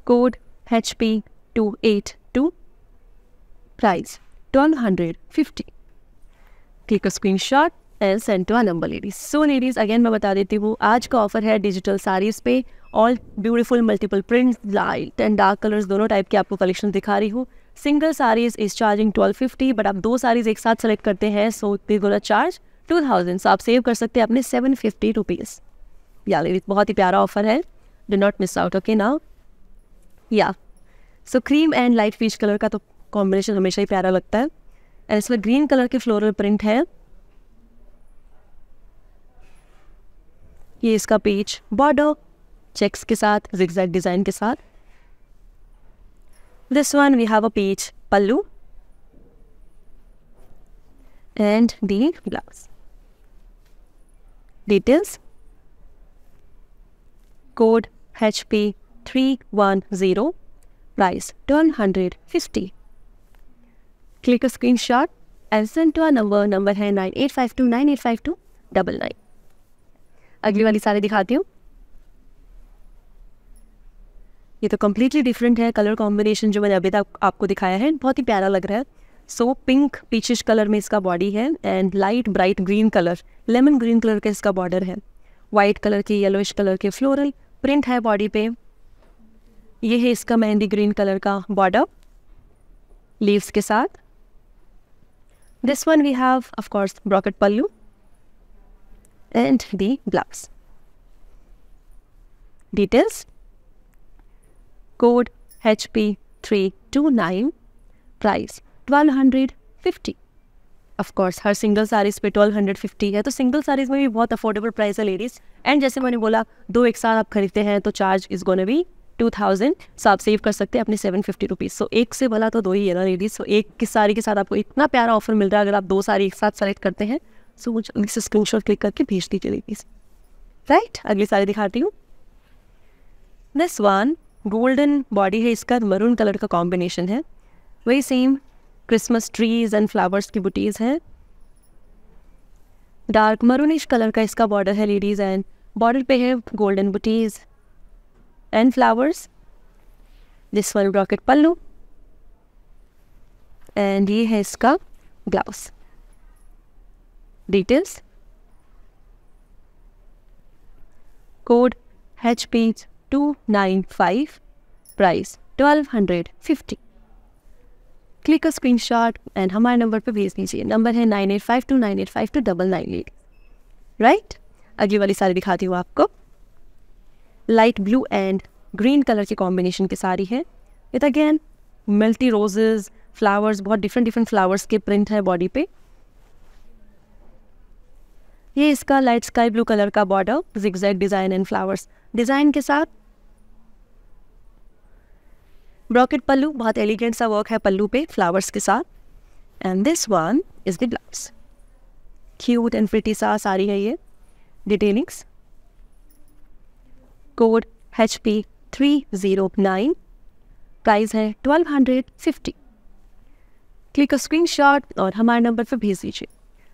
Code HP282. Price 1250. Click a screenshot and send to our number ladies so ladies again मैं बता देती हूँ आज का ऑफर है digital saris पे all beautiful multiple print light and dark colours दोनों type के आपको कलेक्शन दिखा रही हूँ single saris is charging twelve fifty but आप दो साड़ीज़ एक साथ सेलेक्ट करते हैं so they gonna charge two thousand so आप सेव कर सकते हैं अपने सेवन फिफ्टी रुपीज़ या बहुत ही प्यारा ऑफर है do not miss out okay now या so cream and light peach colour का तो कॉम्बिनेशन हमेशा ही प्यारा लगता है एंड इसमें ग्रीन कलर के फ्लोरल प्रिंट है ये इसका पेज बॉर्डर चेक्स के साथ जिक्जैक डिज़ाइन के साथ this one we have a page pallu and the glass details. Code HP 310 price 1250. Click a screenshot and send to our number. Number है 9852985299. अगली वाली सारी दिखाती हूँ ये तो कम्प्लीटली डिफरेंट है कलर कॉम्बिनेशन जो मैंने अभी तक आपको दिखाया है बहुत ही प्यारा लग रहा है सो पिंक पीचिश कलर में इसका बॉडी है and light bright green colour lemon green colour का इसका बॉर्डर है वाइट कलर के येलोइश कलर के फ्लोरल प्रिंट है बॉडी पे ये है इसका मेहंदी ग्रीन कलर का बॉर्डर लीव्स के साथ this one we have of course brocade pallu and the gloves details code H P three two nine price 1250 of course हर सिंगल साड़ीज़ पे 1250 है तो सिंगल साड़ीज़ में भी बहुत अफोर्डेबल प्राइस है लेडीज़ एंड जैसे मैंने बोला दो एक साथ आप खरीदते हैं तो चार्ज इज़ गोन भी टू थाउजेंड सो आप सेव कर सकते हैं अपने सेवन फिफ्टी रुपीज़ सो एक से भला तो दो ही है ना लेडीज़ सो एक किस साड़ी के साथ आपको इतना प्यारा ऑफर मिल रहा है अगर आप दो साड़ी एक साथ सेलेक्ट करते हैं सो मुझे स्क्रीन से स्क्रीन क्लिक करके भेज दीजिए लेडीज़ राइट अगली साड़ी दिखाती हूँ दिस वन गोल्डन बॉडी है इसका मरून कलर का कॉम्बिनेशन है वही same Christmas trees and flowers की बुटीज़ हैं डार्क मरूनिश कलर का इसका बॉर्डर है लेडीज़ एंड बॉर्डर पे है गोल्डन बुटीज़ and flowers this one rocket pallu and ये है इसका blouse details code H P two nine five price twelve hundred fifty click a screen shot and हमारे नंबर पर भेज दीजिए नंबर है nine eight five two nine eight five two double nine eight right अगली वाली साड़ी दिखाती हूँ आपको light blue and green colour की कॉम्बिनेशन की साड़ी है with again multi roses flowers बहुत डिफरेंट डिफरेंट फ्लावर्स के प्रिंट है बॉडी पे ये इसका लाइट स्काई ब्लू कलर का border zigzag design and flowers design के साथ ब्रॉकेट पल्लू बहुत एलिगेंट सा वर्क है पल्लू पे फ्लावर्स के साथ and this one is the blouse cute and pretty सा साड़ी है ये detailings code H P three zero nine price है twelve hundred fifty click screen screenshot और हमारे नंबर पर भेज दीजिए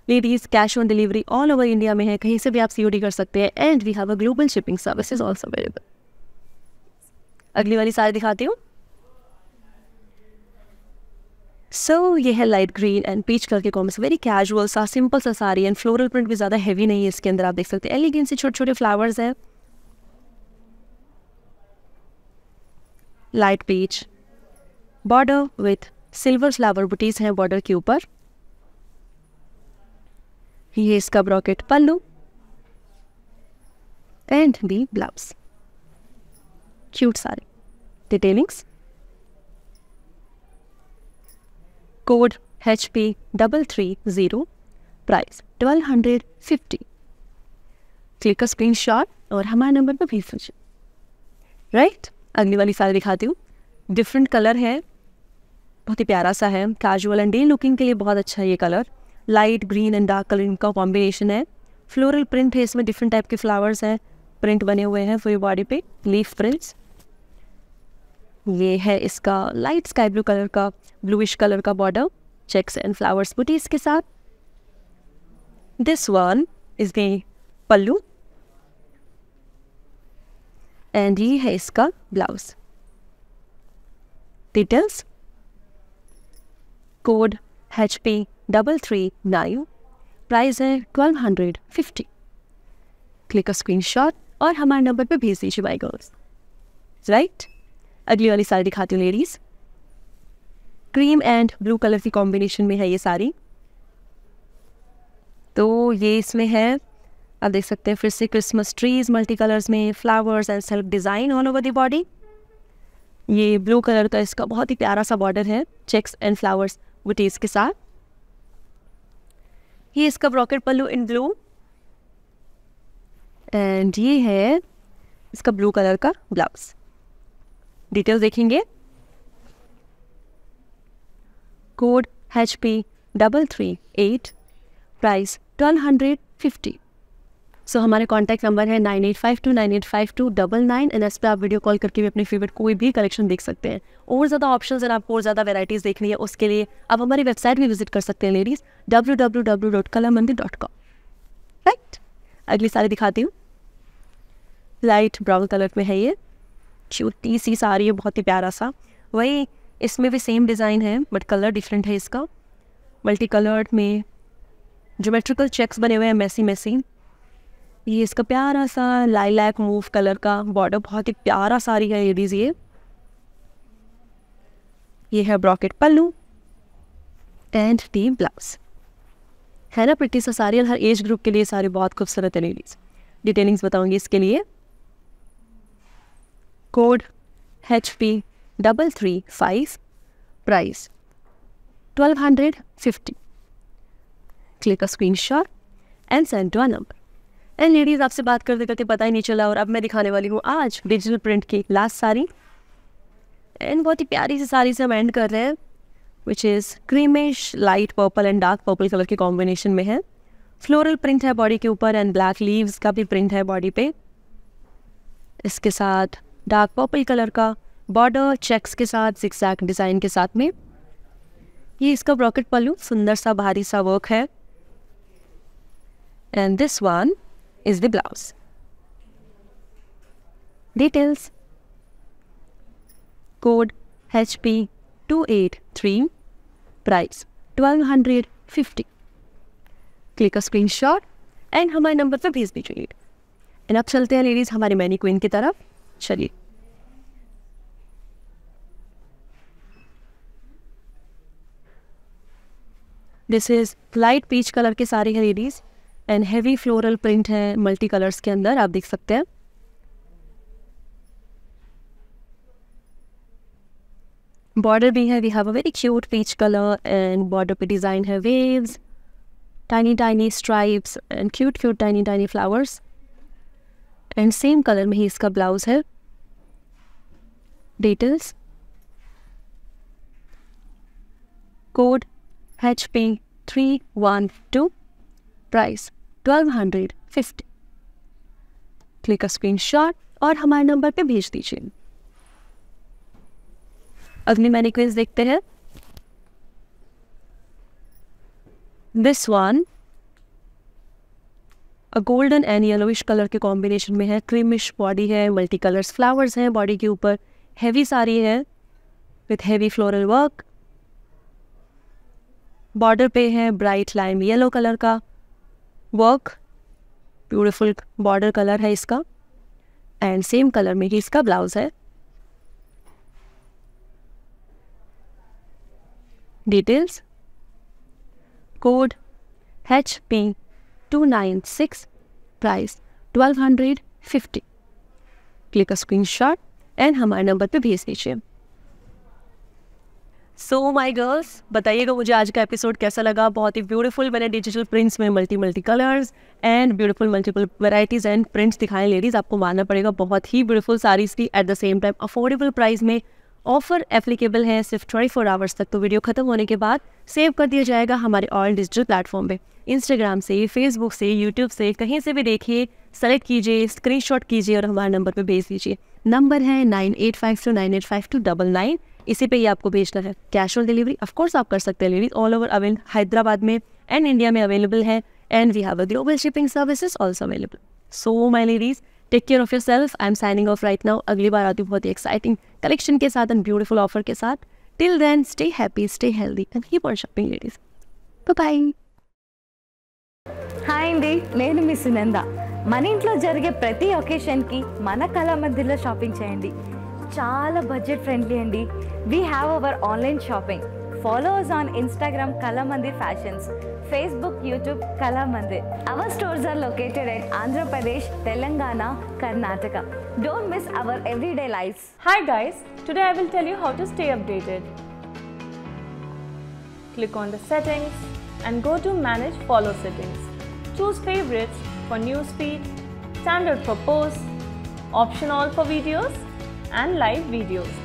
ladies cash on delivery all over India में है कहीं से भी आप सी कर सकते हैं and we have a global shipping service also available अगली वाली साड़ी दिखाती हूँ सो so, ये है light green and peach colour के कॉम्बिनेशन वेरी कैजुअल सा सिंपल सा सारी एंड फ्लोरल प्रिंट भी ज़्यादा हैवी नहीं है इसके अंदर आप देख सकते हैं एलिगेंट से छोटे छोटे फ्लावर्स है light peach border with silver flower बुटीज हैं बॉर्डर के ऊपर ये इसका brocade pallu and the blouse cute sari detailings code H P double three zero price twelve hundred fifty click का स्क्रीन शॉट और हमारे नंबर पर भेज दीजिए राइट अगली वाली साल दिखाती हूँ डिफरेंट कलर है बहुत ही प्यारा सा है कैजुअल एंड डे लुकिंग के लिए बहुत अच्छा है ये colour light green and dark colour इनका कॉम्बिनेशन है फ्लोरल प्रिंट है इसमें डिफरेंट टाइप के फ्लावर्स हैं प्रिंट बने हुए हैं फुल बॉडी पे लीफ प्रिंट्स ये है इसका लाइट स्काई ब्लू कलर का ब्लूइश कलर का बॉर्डर चेक्स एंड फ्लावर्स बुटीज के साथ this one is the pallu and ये है इसका blouse details code H P double three nine price है twelve hundred fifty click screen screenshot और हमारे नंबर पर भेज दीजिए बाई गर्ल्स राइट अगली वाली साड़ी दिखाती हूँ ladies cream and blue colour की कॉम्बिनेशन में है ये साड़ी तो ये इसमें है आप देख सकते हैं फिर से क्रिसमस ट्रीज मल्टी कलर्स में flowers and self design all over the body ये ब्लू कलर का इसका बहुत ही प्यारा सा बॉर्डर है चेक्स एंड फ्लावर्स बुटीज के साथ ये इसका brocade pallu in blue and ये है इसका ब्लू कलर का ब्लाउज डिटेल्स देखेंगे code H P double three eight price twelve hundred fifty so हमारे कॉन्टैक्ट नंबर है nine eight five two nine eight five two double nine and एस पर आप वीडियो कॉल करके भी अपने फेवरेट कोई भी कलेक्शन देख सकते हैं और ज़्यादा ऑप्शन और आपको और ज़्यादा वेराइटीज़ देखनी है उसके लिए आप हमारी वेबसाइट भी विजिट कर सकते हैं ladies W W W dot Kala Mandir dot com right अगली सारी दिखाती हूँ लाइट ब्राउन कलर में है ये छोटी सी साड़ी है बहुत ही प्यारा सा वही इसमें भी सेम डिज़ाइन है बट कलर डिफरेंट है इसका मल्टी कलर्ड में जोमेट्रिकल चेक्स बने हुए हैं मैसी मैसी ये इसका प्यारा सा लाइलैक मूव कलर का बॉर्डर बहुत ही प्यारा साड़ी है लेडीज़ ये ये है brocade pallu and the blouse है ना प्रति सा साड़ी और हर एज ग्रुप के लिए साड़ी बहुत खूबसूरत है लेडीज़ डिटेलिंग्स बताऊंगी इसके लिए code H P double three five price twelve hundred fifty click a screen shot and send to a number and ladies आपसे बात करते करते पता ही नहीं चला और अब मैं दिखाने वाली हूँ आज डिजिटल प्रिंट की लास्ट साड़ी एंड बहुत ही प्यारी सी साड़ी से हम एंड कर रहे हैं which is creamish light purple and dark purple colour के कॉम्बिनेशन में है फ्लोरल प्रिंट है बॉडी के ऊपर एंड ब्लैक लीव्स का भी प्रिंट है बॉडी पे इसके साथ डार्क पर्पल कलर का बॉर्डर चेक्स के साथ सिक्सैक डिज़ाइन के साथ में ये इसका ब्रॉकेट पल्लू सुंदर सा भारी सा वर्क है and this one is the blouse details code H P two eight three price twelve hundred fifty click screen shot and हमारे नंबर पर भेज दीजिए एंड अब चलते हैं लेडीज़ हमारे मैनी क्वीन की तरफ चलिए this is light peach colour के सारे हैं ladies and heavy floral print है मल्टी कलर्स के अंदर आप देख सकते हैं बॉर्डर भी है we have a very cute peach colour and border पे डिज़ाइन है waves tiny tiny stripes and cute cute tiny tiny flowers and same colour में ही इसका ब्लाउज है details code HP312 price 1250 click screenshot और हमारे नंबर पे भेज दीजिए अगली मैंने क्विज देखते हैं this one a golden and yellowish colour के कॉम्बिनेशन में है क्रीमिश बॉडी है मल्टी कलर्स फ्लावर्स हैं बॉडी के ऊपर हैवी साड़ी है with heavy floral work border पे है ब्राइट लाइम येलो कलर का वर्क ब्यूटिफुल बॉर्डर कलर है इसका एंड सेम कलर में ही इसका ब्लाउज है details code H P two nine six price twelve hundred fifty click screen shot and हमारे नंबर पे भेज दीजिए सो माई गर्ल्स बताइएगा मुझे आज का एपिसोड कैसा लगा बहुत ही ब्यूटीफुल मैंने डिजिटल प्रिंट्स में multi multi colours and beautiful multiple varieties and prints दिखाएं लेडीज़ आपको मानना पड़ेगा बहुत ही ब्यूटीफुल साड़ीज़ की at the same time affordable price में ऑफर एप्लीकेबल है सिर्फ ट्वेंटी फोर आवर्स तक तो वीडियो खत्म होने के बाद सेव कर दिया जाएगा हमारे ऑल डिजिटल प्लेटफॉर्म पे इंस्टाग्राम से फेसबुक से यूट्यूब से कहीं से भी देखिए सेलेक्ट कीजिए स्क्रीनशॉट कीजिए और हमारे नंबर पर भेज दीजिए नंबर है nine eight five two nine eight five two double nine इसी पे ही आपको भेजना है कैश ऑन डिलीवरी ऑफकोर्स आप कर सकते हैं ladies all over avail Hyderabad में एंड इंडिया में अवेलेबल है and we have a global shipping services also available so my ladies take care of yourself I am signing off right now अगली बार आती बहुत ही एक्साइटिंग कलेक्शन के साथ and beautiful offer के साथ till then stay happy stay healthy and keep on shopping ladies bye hi అండి నేను मिस नंदा మన ఇంట్లో జరిగే ప్రతి ఒకేషన్కి మన కళా షాపింగ్ చేయండి చాలా బడ్జెట్ ఫ్రెండ్లీ అండి we have our online shopping followers on Instagram Kalamandir fashions Facebook YouTube Kalamandir our stores are located at Andhra Pradesh Telangana Karnataka don't miss our everyday life hi guys today I will tell you how to stay updated click on the settings and go to manage follow settings choose favourites for newsfeed, standard for posts, optional for videos and live videos.